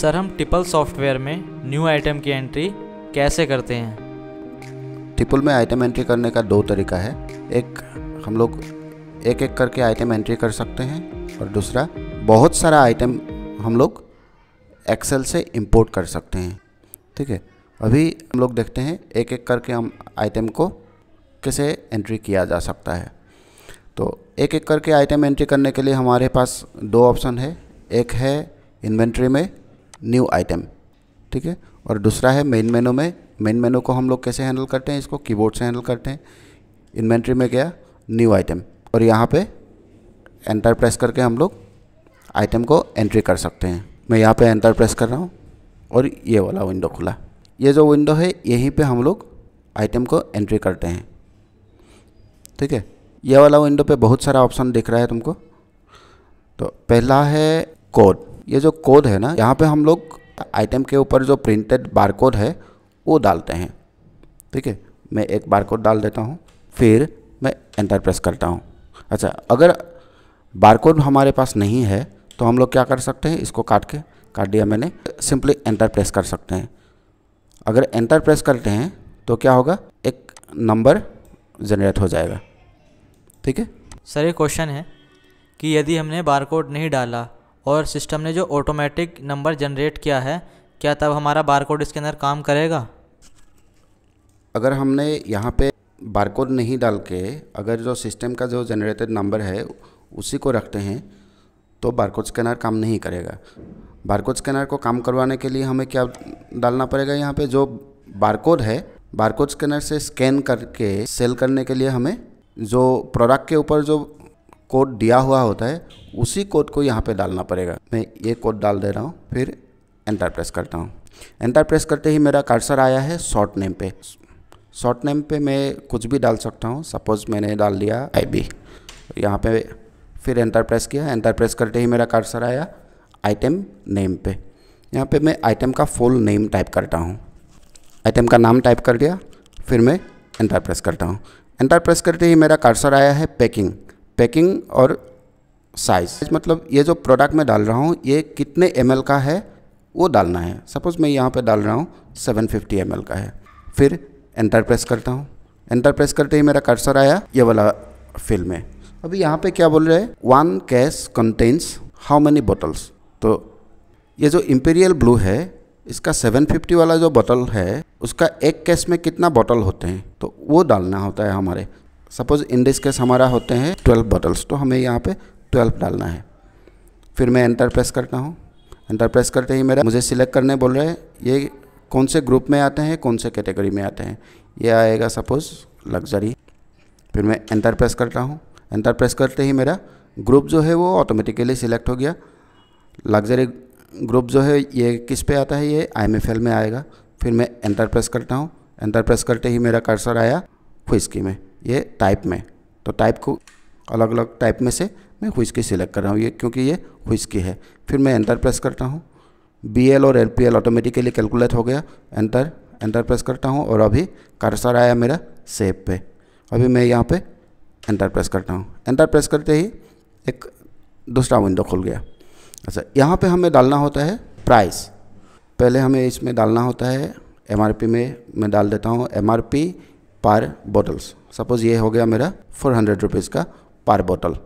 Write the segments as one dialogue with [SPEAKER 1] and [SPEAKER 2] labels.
[SPEAKER 1] sir हम tipple software में new item की एंट्री कैसे करते हैं टिपल में आइटम एंट्री करने का दो तरीका है एक हम लोग एक एक करके आइटम एंट्री कर सकते हैं और दूसरा बहुत सारा आइटम हम लोग एक्सेल से इंपोर्ट कर सकते हैं ठीक है अभी हम लोग देखते हैं एक एक करके हम आइटम को कैसे एंट्री किया जा सकता है तो एक एक करके आइटम एंट्री करने के लिए हमारे पास दो ऑप्शन है एक है इन्वेंट्री में न्यू आइटम ठीक है और दूसरा है मेन मेनू में मेन मेनू को हम लोग कैसे हैंडल करते हैं इसको कीबोर्ड से हैंडल करते हैं इन्वेंट्री में गया न्यू आइटम और यहाँ पे एंटर प्रेस करके हम लोग आइटम को एंट्री कर सकते हैं मैं यहाँ पे एंटर प्रेस कर रहा हूँ और ये वाला विंडो खुला ये जो विंडो है यहीं पे हम लोग आइटम को एंट्री करते हैं ठीक है ये वाला विंडो पे बहुत सारा ऑप्शन दिख रहा है तुमको तो पहला है कोड ये जो कोड है ना यहाँ पे हम लोग आइटम के ऊपर जो प्रिंटेड बारकोड है वो डालते हैं ठीक है मैं एक बारकोड डाल देता हूँ फिर मैं एंटर प्रेस करता हूँ अच्छा अगर बारकोड हमारे पास नहीं है तो हम लोग क्या कर सकते हैं इसको काट के काट दिया मैंने सिंपली एंटर प्रेस कर सकते हैं अगर एंटर प्रेस करते हैं तो क्या होगा एक नंबर जनरेट हो जाएगा ठीक है सर ये क्वेश्चन है कि यदि हमने बारकोड नहीं डाला और सिस्टम ने जो ऑटोमेटिक नंबर जनरेट किया है क्या तब हमारा बारकोड स्कैनर काम करेगा अगर हमने यहाँ पे बारकोड नहीं डाल के अगर जो सिस्टम का जो जनरेटेड नंबर है उसी को रखते हैं तो बारकोड स्कैनर काम नहीं करेगा बारकोड स्कैनर को काम करवाने के लिए हमें क्या डालना पड़ेगा यहाँ पे जो बारकोड है बारकोड स्कैनर से स्कैन करके सेल करने के लिए हमें जो प्रोडक्ट के ऊपर जो कोड दिया हुआ होता है उसी कोड को यहाँ पे डालना पड़ेगा मैं ये कोड डाल दे रहा हूँ फिर एंटर प्रेस करता हूँ एंटर प्रेस करते ही मेरा कर्सर आया है शॉर्ट नेम पे शॉर्ट नेम पे मैं कुछ भी डाल सकता हूँ सपोज़ मैंने डाल दिया आई बी यहाँ पे फिर एंटर प्रेस किया एंटर प्रेस करते ही मेरा कर्सर आया आइटम नेम पे यहाँ पे मैं आइटम का फुल नेम टाइप करता हूँ आइटम का नाम टाइप कर दिया फिर मैं एंटर प्रेस करता हूँ एंटर प्रेस करते ही मेरा कर्सर आया है पैकिंग पैकिंग और साइज मतलब ये जो प्रोडक्ट मैं डाल रहा हूँ ये कितने एम का है वो डालना है सपोज़ मैं यहाँ पर डाल रहा हूँ सेवन फिफ्टी का है फिर एंटर प्रेस करता हूँ एंटर प्रेस करते ही मेरा कर्सर आया ये वाला फिल्म है अभी यहाँ पे क्या बोल रहे हैं one case contains how many bottles तो ये जो इम्पेरियल ब्लू है इसका 750 वाला जो बॉटल है उसका एक कैश में कितना बॉटल होते हैं तो वो डालना होता है हमारे सपोज़ इन दिस केस हमारा होते हैं ट्वेल्व बॉटल्स तो हमें यहाँ पे ट्वेल्व डालना है फिर मैं एंटर प्रेस करता हूँ एंटर प्रेस करते ही मेरा मुझे सिलेक्ट करने बोल रहे हैं ये कौन से ग्रुप में आते हैं कौन से कैटेगरी में आते हैं ये आएगा सपोज़ लग्जरी फिर मैं एंटर प्रेस करता हूँ एंटर प्रेस करते ही मेरा ग्रुप जो है वो ऑटोमेटिकली सिलेक्ट हो गया लग्जरी ग्रुप जो है ये किस पे आता है ये आई में आएगा फिर मैं एंटर प्रेस करता हूँ एंटर प्रेस करते ही मेरा कर्सर आया खुइस्की में ये टाइप में तो टाइप को अलग अलग टाइप में से मैं हुइस्की सिलेक्ट कर रहा हूँ ये क्योंकि ये हुइस्की है फिर मैं एंटर प्रेस करता हूँ बी एल और L P L automatically calculate हो गया एंटर एंटर प्रेस करता हूँ और अभी कर्सर आया मेरा सेब पे अभी मैं यहाँ पे एंटर प्रेस करता हूँ एंटर प्रेस करते ही एक दूसरा विंडो खुल गया अच्छा यहाँ पे हमें डालना होता है प्राइस पहले हमें इसमें डालना होता है एम में मैं डाल देता हूँ एम आर पी पर बॉटल्स सपोज़ ये हो गया मेरा फोर हंड्रेड रुपीज़ का पर बोतल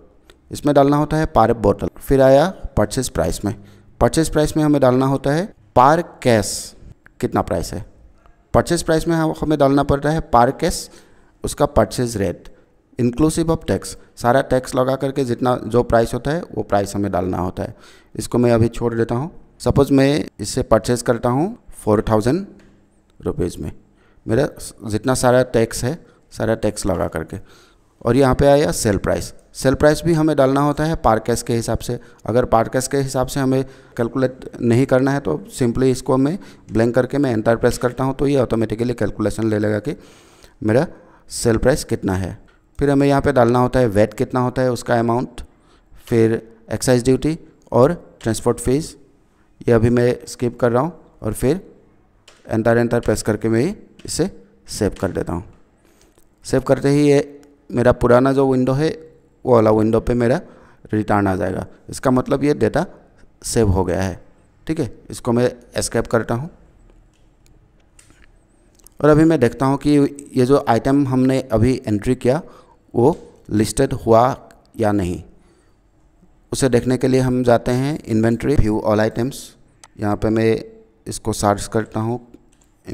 [SPEAKER 1] इसमें डालना होता है पर बोतल फिर आया परचेज प्राइस में परचेज प्राइस में हमें डालना होता है पर कैश कितना प्राइस है परचेज प्राइस में हमें डालना पड़ता है पर कैश उसका purchase rate inclusive of tax सारा टैक्स लगा करके जितना जो प्राइस होता है वो प्राइस हमें डालना होता है इसको मैं अभी छोड़ देता हूँ सपोज़ मैं इससे परचेज़ करता हूँ फोर थाउजेंड रुपीज़ में मेरा जितना सारा टैक्स है सारा टैक्स लगा करके और यहाँ पे आया सेल प्राइस सेल प्राइस भी हमें डालना होता है पार कैश के हिसाब से अगर पार कैश के हिसाब से हमें कैलकुलेट नहीं करना है तो सिंपली इसको मैं ब्लैंक करके मैं एंटर प्रेस करता हूँ तो ये ऑटोमेटिकली कैलकुलेशन ले लेगा कि मेरा सेल प्राइस कितना है फिर हमें यहाँ पे डालना होता है वेट कितना होता है उसका अमाउंट फिर एक्साइज ड्यूटी और ट्रांसपोर्ट फीस ये अभी मैं स्किप कर रहा हूँ और फिर एंटर एंटर प्रेस करके मैं इसे सेव कर देता हूँ सेव करते ही ये मेरा पुराना जो विंडो है वो वाला विंडो पे मेरा रिटर्न आ जाएगा इसका मतलब ये डेटा सेव हो गया है ठीक है इसको मैं एस्केप करता हूँ और अभी मैं देखता हूँ कि ये जो आइटम हमने अभी एंट्री किया वो लिस्टेड हुआ या नहीं उसे देखने के लिए हम जाते हैं इन्वेंट्री व्यू ऑल आइटम्स यहाँ पे मैं इसको सर्च करता हूँ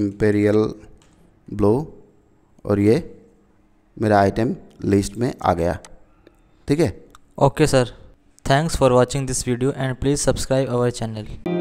[SPEAKER 1] इम्पेरियल ब्लू और ये मेरा आइटम लिस्ट में आ गया ठीक है okay sir thanks for watching this video and please subscribe our channel